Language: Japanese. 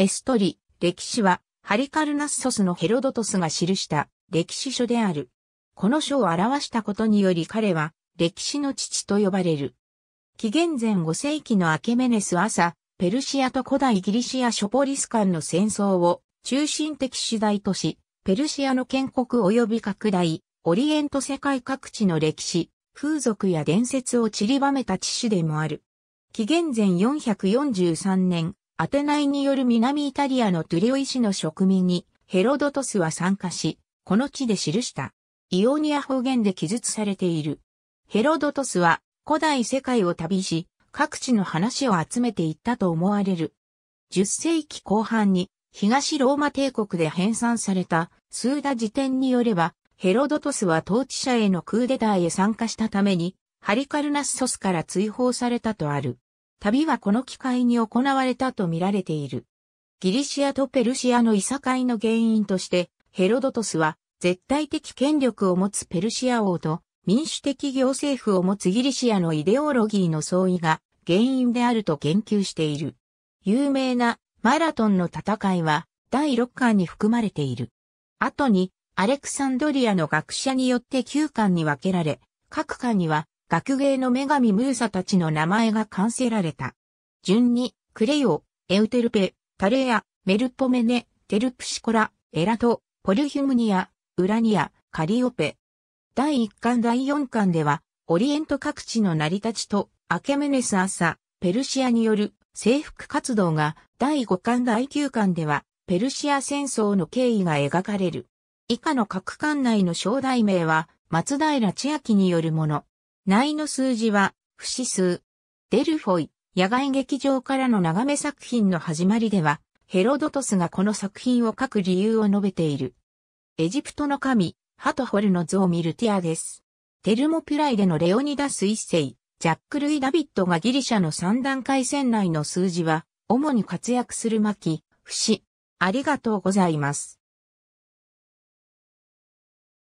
エストリ、歴史は、ハリカルナッソスのヘロドトスが記した歴史書である。この書を表したことにより彼は、歴史の父と呼ばれる。紀元前5世紀のアケメネス朝、ペルシアと古代ギリシアショポリス間の戦争を中心的主題とし、ペルシアの建国及び拡大、オリエント世界各地の歴史、風俗や伝説を散りばめた地種でもある。紀元前443年、アテナイによる南イタリアのトゥリオイ市の植民にヘロドトスは参加し、この地で記した。イオニア方言で記述されている。ヘロドトスは古代世界を旅し、各地の話を集めていったと思われる。10世紀後半に東ローマ帝国で編纂されたスーダ辞典によれば、ヘロドトスは統治者へのクーデターへ参加したために、ハリカルナッソスから追放されたとある。旅はこの機会に行われたと見られている。ギリシアとペルシアのいさかいの原因として、ヘロドトスは絶対的権力を持つペルシア王と民主的行政府を持つギリシアのイデオロギーの相違が原因であると言及している。有名なマラトンの戦いは第6巻に含まれている。後にアレクサンドリアの学者によって9巻に分けられ、各巻には学芸の女神ムーサたちの名前が冠せられた。順に、クレヨ、エウテルペ、タレア、メルポメネ、テルプシコラ、エラト、ポルヒュムニア、ウラニア、カリオペ。第1巻第4巻では、オリエント各地の成り立ちと、アケメネス朝、ペルシアによる征服活動が、第5巻第9巻では、ペルシア戦争の経緯が描かれる。以下の各巻内の正代名は、松平千秋によるもの。内の数字は、不死数。デルフォイ、野外劇場からの眺め作品の始まりでは、ヘロドトスがこの作品を書く理由を述べている。エジプトの神、ハトホルの像ミルティアです。テルモピュライでのレオニダス一世、ジャック・ルイ・ダビッドがギリシャの三段階線内の数字は、主に活躍する巻、不死。ありがとうございます。